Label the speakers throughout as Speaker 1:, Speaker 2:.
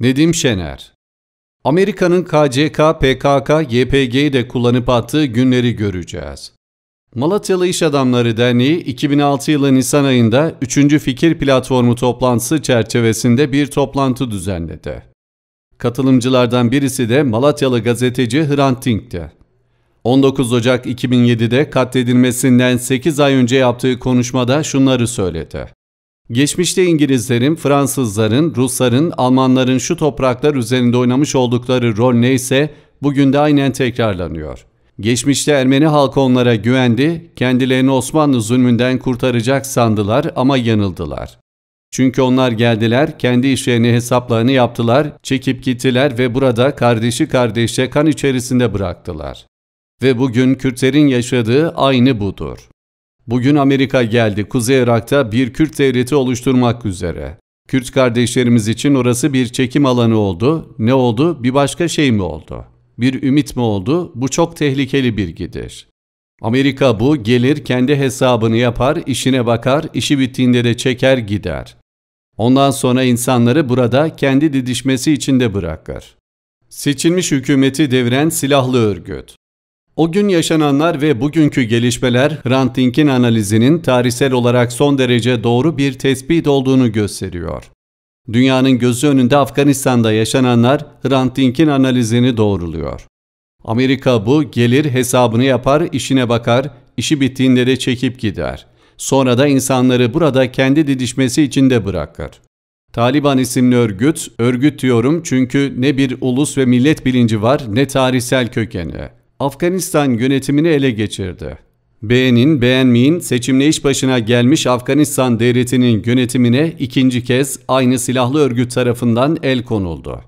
Speaker 1: Nedim Şener Amerika'nın KCK, PKK, YPG'yi de kullanıp attığı günleri göreceğiz. Malatyalı İş Adamları Derneği 2006 yılı Nisan ayında 3. Fikir Platformu toplantısı çerçevesinde bir toplantı düzenledi. Katılımcılardan birisi de Malatyalı gazeteci Hrant Dink'ti. 19 Ocak 2007'de katledilmesinden 8 ay önce yaptığı konuşmada şunları söyledi. Geçmişte İngilizlerin, Fransızların, Rusların, Almanların şu topraklar üzerinde oynamış oldukları rol neyse bugün de aynen tekrarlanıyor. Geçmişte Ermeni halkı onlara güvendi, kendilerini Osmanlı zulmünden kurtaracak sandılar ama yanıldılar. Çünkü onlar geldiler, kendi işlerini hesaplarını yaptılar, çekip gittiler ve burada kardeşi kardeşe kan içerisinde bıraktılar. Ve bugün Kürtlerin yaşadığı aynı budur. Bugün Amerika geldi Kuzey Irak'ta bir Kürt devleti oluşturmak üzere. Kürt kardeşlerimiz için orası bir çekim alanı oldu. Ne oldu? Bir başka şey mi oldu? Bir ümit mi oldu? Bu çok tehlikeli bir gidiş. Amerika bu gelir kendi hesabını yapar, işine bakar, işi bittiğinde de çeker gider. Ondan sonra insanları burada kendi didişmesi içinde bırakır. Seçilmiş hükümeti deviren silahlı örgüt. O gün yaşananlar ve bugünkü gelişmeler Hrant Dink'in analizinin tarihsel olarak son derece doğru bir tespit olduğunu gösteriyor. Dünyanın gözü önünde Afganistan'da yaşananlar Hrant Dink'in analizini doğruluyor. Amerika bu gelir hesabını yapar, işine bakar, işi bittiğinde de çekip gider. Sonra da insanları burada kendi didişmesi içinde bırakır. Taliban isimli örgüt, örgüt diyorum çünkü ne bir ulus ve millet bilinci var ne tarihsel kökeni. Afganistan yönetimini ele geçirdi. Beğenin beğenmeyin seçimle iş başına gelmiş Afganistan devletinin yönetimine ikinci kez aynı silahlı örgüt tarafından el konuldu.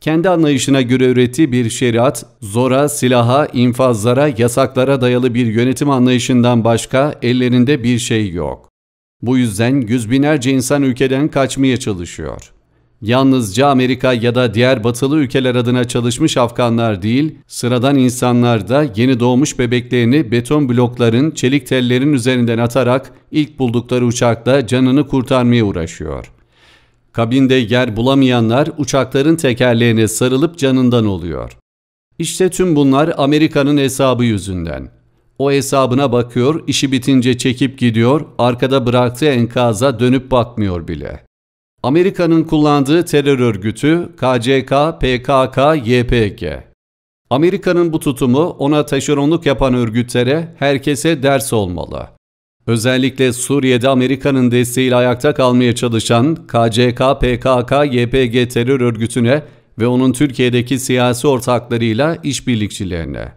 Speaker 1: Kendi anlayışına göre ürettiği bir şeriat, zora, silaha, infazlara, yasaklara dayalı bir yönetim anlayışından başka ellerinde bir şey yok. Bu yüzden yüz binlerce insan ülkeden kaçmaya çalışıyor. Yalnızca Amerika ya da diğer batılı ülkeler adına çalışmış Afganlar değil, sıradan insanlar da yeni doğmuş bebeklerini beton blokların, çelik tellerin üzerinden atarak ilk buldukları uçakla canını kurtarmaya uğraşıyor. Kabinde yer bulamayanlar uçakların tekerleğine sarılıp canından oluyor. İşte tüm bunlar Amerika'nın hesabı yüzünden. O hesabına bakıyor, işi bitince çekip gidiyor, arkada bıraktığı enkaza dönüp bakmıyor bile.'' Amerika'nın kullandığı terör örgütü KCK, PKK, YPG. Amerika'nın bu tutumu ona taşeronluk yapan örgütlere, herkese ders olmalı. Özellikle Suriye'de Amerika'nın desteğiyle ayakta kalmaya çalışan KCK, PKK, YPG terör örgütüne ve onun Türkiye'deki siyasi ortaklarıyla işbirlikçilerine.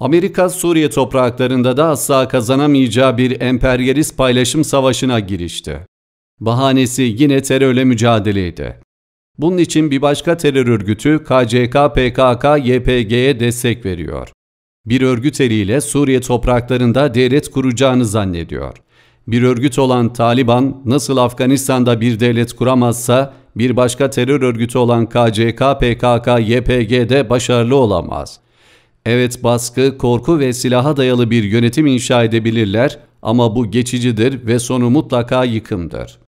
Speaker 1: Amerika Suriye topraklarında da asla kazanamayacağı bir emperyalist paylaşım savaşına girişti. Bahanesi yine terörle mücadeleydi. Bunun için bir başka terör örgütü KCK, PKK, YPG'ye destek veriyor. Bir örgüt eliyle Suriye topraklarında devlet kuracağını zannediyor. Bir örgüt olan Taliban nasıl Afganistan'da bir devlet kuramazsa bir başka terör örgütü olan KCK, PKK, YPG'de başarılı olamaz. Evet baskı, korku ve silaha dayalı bir yönetim inşa edebilirler ama bu geçicidir ve sonu mutlaka yıkımdır.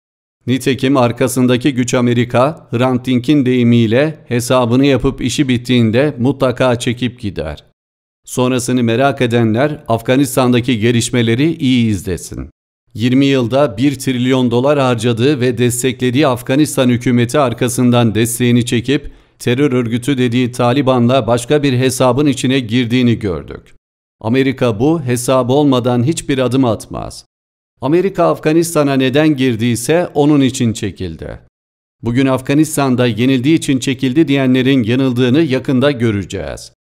Speaker 1: Nitekim arkasındaki güç Amerika, Hrant Dink'in deyimiyle hesabını yapıp işi bittiğinde mutlaka çekip gider. Sonrasını merak edenler Afganistan'daki gelişmeleri iyi izlesin. 20 yılda 1 trilyon dolar harcadığı ve desteklediği Afganistan hükümeti arkasından desteğini çekip terör örgütü dediği Taliban'la başka bir hesabın içine girdiğini gördük. Amerika bu hesabı olmadan hiçbir adım atmaz. Amerika Afganistan'a neden girdiyse onun için çekildi. Bugün Afganistan'da yenildiği için çekildi diyenlerin yanıldığını yakında göreceğiz.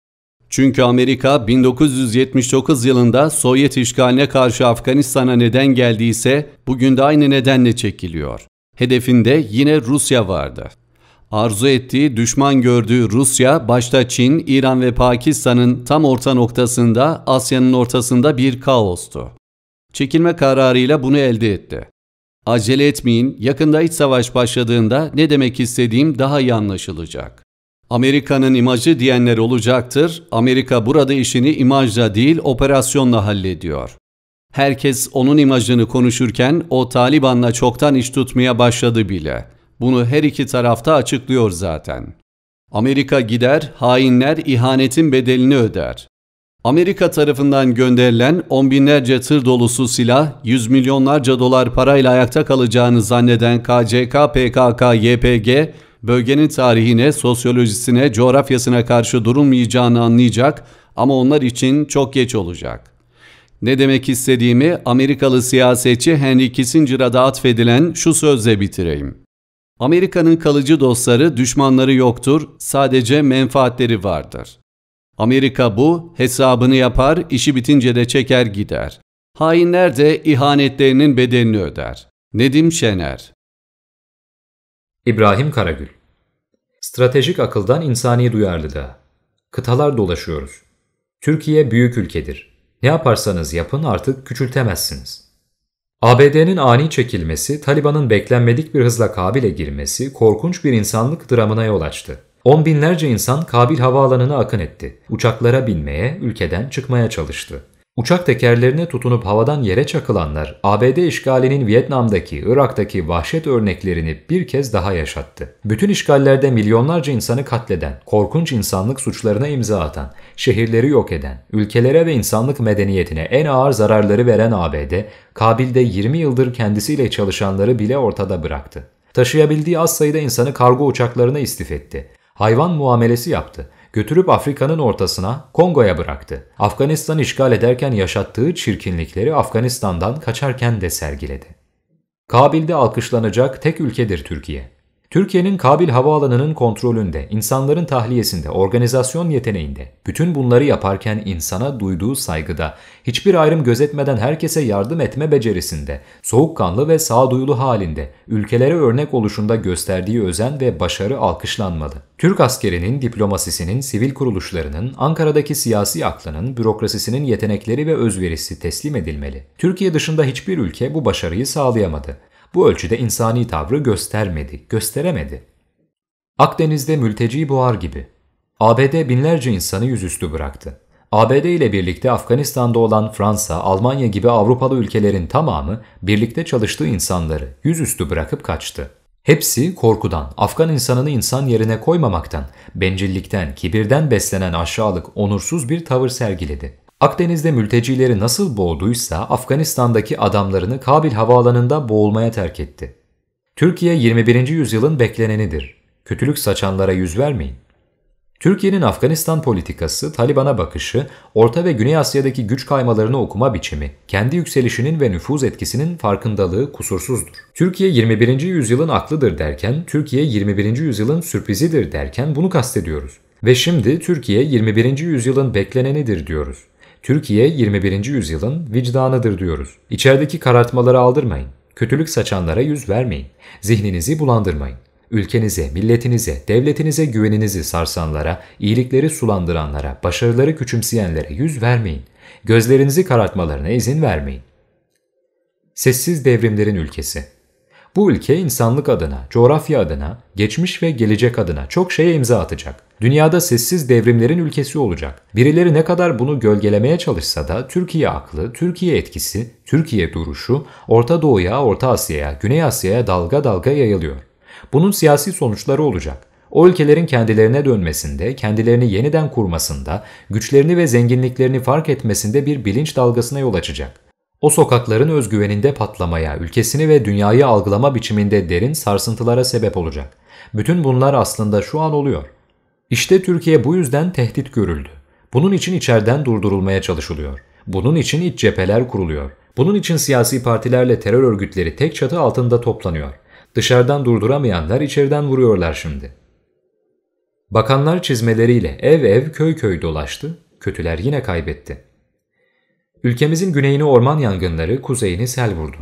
Speaker 1: Çünkü Amerika 1979 yılında Sovyet işgaline karşı Afganistan'a neden geldiyse bugün de aynı nedenle çekiliyor. Hedefinde yine Rusya vardı. Arzu ettiği, düşman gördüğü Rusya, başta Çin, İran ve Pakistan'ın tam orta noktasında, Asya'nın ortasında bir kaostu. Çekilme kararıyla bunu elde etti. Acele etmeyin, yakında iç savaş başladığında ne demek istediğim daha iyi anlaşılacak. Amerika'nın imajı diyenler olacaktır. Amerika burada işini imajla değil operasyonla hallediyor. Herkes onun imajını konuşurken o Taliban'la çoktan iş tutmaya başladı bile. Bunu her iki tarafta açıklıyor zaten. Amerika gider, hainler ihanetin bedelini öder. Amerika tarafından gönderilen on binlerce tır dolusu silah, yüz milyonlarca dolar parayla ayakta kalacağını zanneden KCK, PKK, YPG, bölgenin tarihine, sosyolojisine, coğrafyasına karşı durulmayacağını anlayacak ama onlar için çok geç olacak. Ne demek istediğimi Amerikalı siyasetçi Henry Kissinger'a da atfedilen şu sözle bitireyim. Amerika'nın kalıcı dostları, düşmanları yoktur, sadece menfaatleri vardır.'' Amerika bu, hesabını yapar, işi bitince de çeker gider. Hainler de ihanetlerinin bedelini öder. Nedim Şener İbrahim Karagül
Speaker 2: Stratejik akıldan insani duyarlılığa. Kıtalar dolaşıyoruz. Türkiye büyük ülkedir. Ne yaparsanız yapın artık küçültemezsiniz. ABD'nin ani çekilmesi, Taliban'ın beklenmedik bir hızla Kabil'e girmesi korkunç bir insanlık dramına yol açtı. On binlerce insan Kabil havaalanına akın etti. Uçaklara binmeye, ülkeden çıkmaya çalıştı. Uçak tekerlerine tutunup havadan yere çakılanlar ABD işgalinin Vietnam'daki, Irak'taki vahşet örneklerini bir kez daha yaşattı. Bütün işgallerde milyonlarca insanı katleden, korkunç insanlık suçlarına imza atan, şehirleri yok eden, ülkelere ve insanlık medeniyetine en ağır zararları veren ABD, Kabil'de 20 yıldır kendisiyle çalışanları bile ortada bıraktı. Taşıyabildiği az sayıda insanı kargo uçaklarına istif etti hayvan muamelesi yaptı. Götürüp Afrika'nın ortasına, Kongo'ya bıraktı. Afganistan işgal ederken yaşattığı çirkinlikleri Afganistan'dan kaçarken de sergiledi. Kabil'de alkışlanacak tek ülkedir Türkiye. Türkiye'nin Kabil Havaalanı'nın kontrolünde, insanların tahliyesinde, organizasyon yeteneğinde, bütün bunları yaparken insana duyduğu saygıda, hiçbir ayrım gözetmeden herkese yardım etme becerisinde, soğukkanlı ve sağduyulu halinde, ülkelere örnek oluşunda gösterdiği özen ve başarı alkışlanmalı. Türk askerinin, diplomasisinin, sivil kuruluşlarının, Ankara'daki siyasi aklının, bürokrasisinin yetenekleri ve özverisi teslim edilmeli. Türkiye dışında hiçbir ülke bu başarıyı sağlayamadı bu ölçüde insani tavrı göstermedi, gösteremedi. Akdeniz'de mülteci buhar gibi. ABD binlerce insanı yüzüstü bıraktı. ABD ile birlikte Afganistan'da olan Fransa, Almanya gibi Avrupalı ülkelerin tamamı birlikte çalıştığı insanları yüzüstü bırakıp kaçtı. Hepsi korkudan, Afgan insanını insan yerine koymamaktan, bencillikten, kibirden beslenen aşağılık, onursuz bir tavır sergiledi. Akdeniz'de mültecileri nasıl boğduysa Afganistan'daki adamlarını Kabil havaalanında boğulmaya terk etti. Türkiye 21. yüzyılın beklenenidir. Kötülük saçanlara yüz vermeyin. Türkiye'nin Afganistan politikası, Taliban'a bakışı, Orta ve Güney Asya'daki güç kaymalarını okuma biçimi, kendi yükselişinin ve nüfuz etkisinin farkındalığı kusursuzdur. Türkiye 21. yüzyılın aklıdır derken, Türkiye 21. yüzyılın sürprizidir derken bunu kastediyoruz. Ve şimdi Türkiye 21. yüzyılın beklenenidir diyoruz. Türkiye 21. yüzyılın vicdanıdır diyoruz. İçerideki karartmaları aldırmayın. Kötülük saçanlara yüz vermeyin. Zihninizi bulandırmayın. Ülkenize, milletinize, devletinize güveninizi sarsanlara, iyilikleri sulandıranlara, başarıları küçümseyenlere yüz vermeyin. Gözlerinizi karartmalarına izin vermeyin. Sessiz devrimlerin ülkesi bu ülke insanlık adına, coğrafya adına, geçmiş ve gelecek adına çok şeye imza atacak. Dünyada sessiz devrimlerin ülkesi olacak. Birileri ne kadar bunu gölgelemeye çalışsa da Türkiye aklı, Türkiye etkisi, Türkiye duruşu Orta Doğu'ya, Orta Asya'ya, Güney Asya'ya dalga dalga yayılıyor. Bunun siyasi sonuçları olacak. O ülkelerin kendilerine dönmesinde, kendilerini yeniden kurmasında, güçlerini ve zenginliklerini fark etmesinde bir bilinç dalgasına yol açacak. O sokakların özgüveninde patlamaya, ülkesini ve dünyayı algılama biçiminde derin sarsıntılara sebep olacak. Bütün bunlar aslında şu an oluyor. İşte Türkiye bu yüzden tehdit görüldü. Bunun için içeriden durdurulmaya çalışılıyor. Bunun için iç cepheler kuruluyor. Bunun için siyasi partilerle terör örgütleri tek çatı altında toplanıyor. Dışarıdan durduramayanlar içeriden vuruyorlar şimdi. Bakanlar çizmeleriyle ev ev köy köy dolaştı, kötüler yine kaybetti.'' Ülkemizin güneyini orman yangınları, kuzeyini sel vurdu.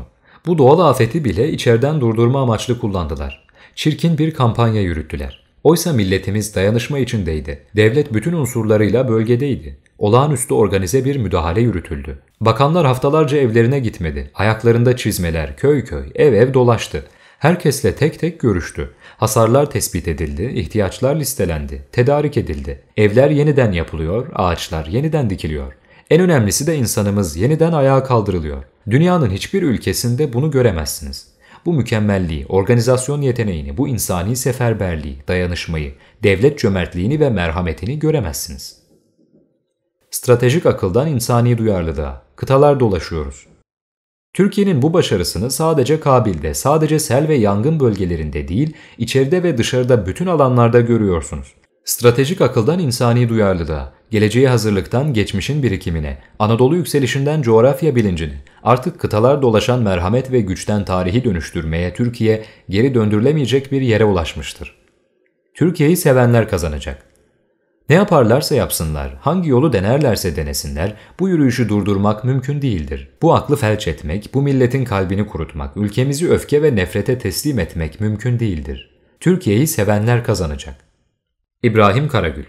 Speaker 2: Bu doğal afeti bile içeriden durdurma amaçlı kullandılar. Çirkin bir kampanya yürüttüler. Oysa milletimiz dayanışma içindeydi. Devlet bütün unsurlarıyla bölgedeydi. Olağanüstü organize bir müdahale yürütüldü. Bakanlar haftalarca evlerine gitmedi. Ayaklarında çizmeler, köy köy, ev ev dolaştı. Herkesle tek tek görüştü. Hasarlar tespit edildi, ihtiyaçlar listelendi, tedarik edildi. Evler yeniden yapılıyor, ağaçlar yeniden dikiliyor. En önemlisi de insanımız yeniden ayağa kaldırılıyor. Dünyanın hiçbir ülkesinde bunu göremezsiniz. Bu mükemmelliği, organizasyon yeteneğini, bu insani seferberliği, dayanışmayı, devlet cömertliğini ve merhametini göremezsiniz. Stratejik akıldan insani duyarlılığa, kıtalar dolaşıyoruz. Türkiye'nin bu başarısını sadece Kabil'de, sadece sel ve yangın bölgelerinde değil, içeride ve dışarıda bütün alanlarda görüyorsunuz. Stratejik akıldan insani duyarlılığa, geleceği hazırlıktan geçmişin birikimine, Anadolu yükselişinden coğrafya bilincini, artık kıtalar dolaşan merhamet ve güçten tarihi dönüştürmeye Türkiye geri döndürülemeyecek bir yere ulaşmıştır. Türkiye'yi sevenler kazanacak. Ne yaparlarsa yapsınlar, hangi yolu denerlerse denesinler, bu yürüyüşü durdurmak mümkün değildir. Bu aklı felç etmek, bu milletin kalbini kurutmak, ülkemizi öfke ve nefrete teslim etmek mümkün değildir. Türkiye'yi sevenler kazanacak. İbrahim Karagül